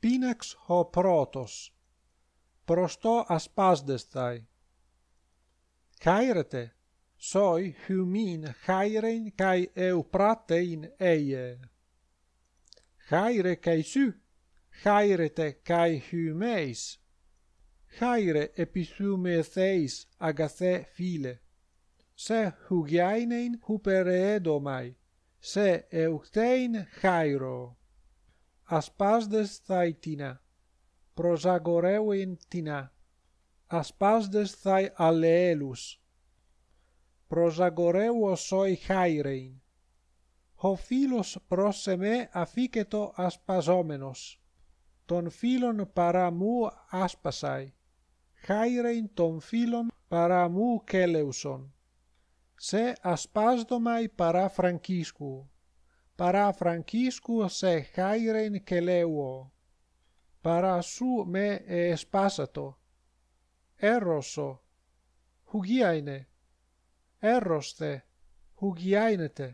Binex ho protos prosto aspaste stai khairete soi humein khairein kai eupratein eie khaire kai su khairete kai humeis khaire episume seis agathe phile se hugeinou peredo mai se euktein hairo ασπάζδες θαί τίνα, προσαγορεύειν τίνα, ασπάζδες θαί αλεέλους, προσαγορεύος σόι χάιρεϊν, ο φίλος προς εμέ αφήκετο ασπαζόμενος, τον φίλον παρά μου άσπασαι, χάιρεϊν τον φίλον παρά μου κέλεουσον, σε ασπάζδομαι παρά φραγκίσκου. para franciscu se hairen celeuo para su me espasato erroso hugiaine erroste hugiainete